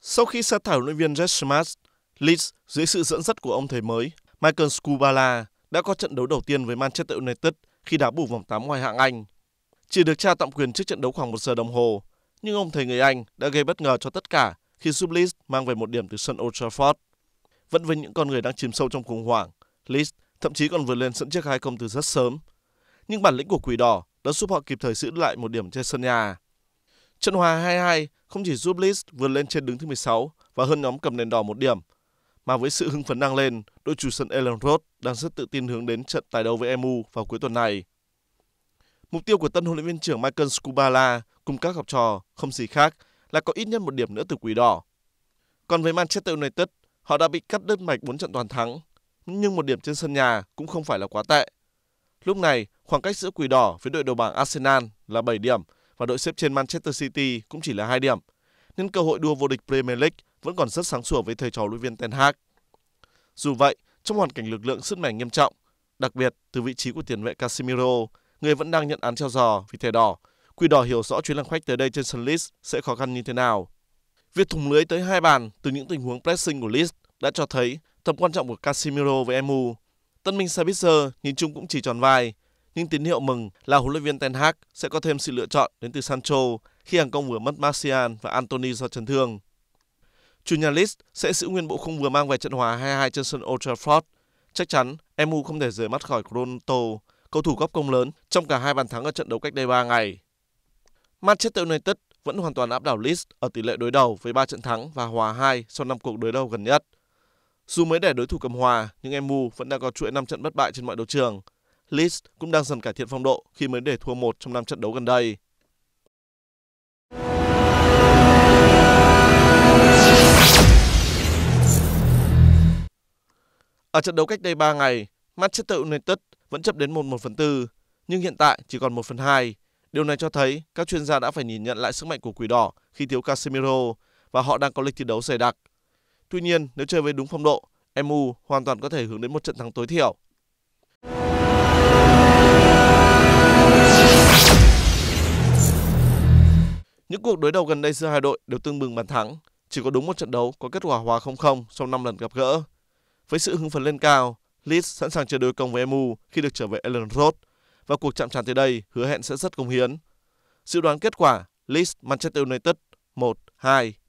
Sau khi sa thải huấn luyện viên Red Smart, Leeds dưới sự dẫn dắt của ông thầy mới Michael Scubala đã có trận đấu đầu tiên với Manchester United khi đá bù vòng 8 ngoài hạng Anh. Chỉ được tra tạm quyền trước trận đấu khoảng 1 giờ đồng hồ, nhưng ông thầy người Anh đã gây bất ngờ cho tất cả khi giúp Leeds mang về một điểm từ sân Old Trafford. Vẫn với những con người đang chìm sâu trong khủng hoảng, Leeds thậm chí còn vượt lên dẫn trước 2-0 từ rất sớm. Nhưng bản lĩnh của Quỷ Đỏ đã giúp họ kịp thời giữ lại một điểm trên sân nhà. Trận hòa 2-2 không chỉ giúp Leeds vượt lên trên đứng thứ 16 và hơn nhóm cầm nền đỏ một điểm, mà với sự hưng phấn đang lên, đội chủ sân Ellen Road đang rất tự tin hướng đến trận tài đấu với MU vào cuối tuần này. Mục tiêu của tân huấn luyện viên trưởng Michael Scubala cùng các học trò không gì khác là có ít nhất một điểm nữa từ Quỷ Đỏ. Còn với Manchester United, họ đã bị cắt đứt mạch 4 trận toàn thắng, nhưng một điểm trên sân nhà cũng không phải là quá tệ. Lúc này, khoảng cách giữa Quỷ Đỏ với đội đầu bảng Arsenal là 7 điểm và đội xếp trên Manchester City cũng chỉ là 2 điểm, nên cơ hội đua vô địch Premier League vẫn còn rất sáng sủa với thầy trò luyện viên Ten Hag. Dù vậy, trong hoàn cảnh lực lượng sức mẻ nghiêm trọng, đặc biệt từ vị trí của tiền vệ Casemiro, người vẫn đang nhận án treo giò vì thẻ đỏ, Quỷ đỏ hiểu rõ chuyến làm khách tới đây trên sân Leeds sẽ khó khăn như thế nào. Việc thủng lưới tới hai bàn từ những tình huống pressing của Leeds đã cho thấy tầm quan trọng của Casemiro với MU. Tân Minh Sabitzer nhìn chung cũng chỉ tròn vai, nhưng tín hiệu mừng là huấn luyện viên Ten Hag sẽ có thêm sự lựa chọn đến từ Sancho khi hàng công vừa mất Martial và Anthony do chấn thương. Chủ nhà Leeds sẽ giữ nguyên bộ khung vừa mang về trận hòa 2-2 trên sân Old Trafford. Chắc chắn, MU không thể rời mắt khỏi Gronto, cầu thủ góp công lớn trong cả hai bàn thắng ở trận đấu cách đây 3 ngày. Manchester United vẫn hoàn toàn áp đảo Leeds ở tỷ lệ đối đầu với 3 trận thắng và hòa 2 sau 5 cuộc đối đầu gần nhất. Dù mới để đối thủ cầm hòa, nhưng MU vẫn đã có chuỗi 5 trận bất bại trên mọi đấu trường – Leeds cũng đang dần cải thiện phong độ khi mới để thua một trong năm trận đấu gần đây. Ở trận đấu cách đây 3 ngày, Manchester United vẫn chấp đến 1-1 phần tư, nhưng hiện tại chỉ còn 1 phần 2. Điều này cho thấy các chuyên gia đã phải nhìn nhận lại sức mạnh của Quỷ Đỏ khi thiếu Casemiro và họ đang có lịch thi đấu dày đặc. Tuy nhiên, nếu chơi với đúng phong độ, MU hoàn toàn có thể hướng đến một trận thắng tối thiểu. cuộc đối đầu gần đây giữa hai đội đều tương bừng bàn thắng, chỉ có đúng một trận đấu có kết quả hòa 0-0 sau 5 lần gặp gỡ. Với sự hứng phấn lên cao, Leeds sẵn sàng chơi đối công với MU khi được trở về Ellen Road và cuộc chạm trán tới đây hứa hẹn sẽ rất công hiến. Dự đoán kết quả Leeds Manchester United 1-2.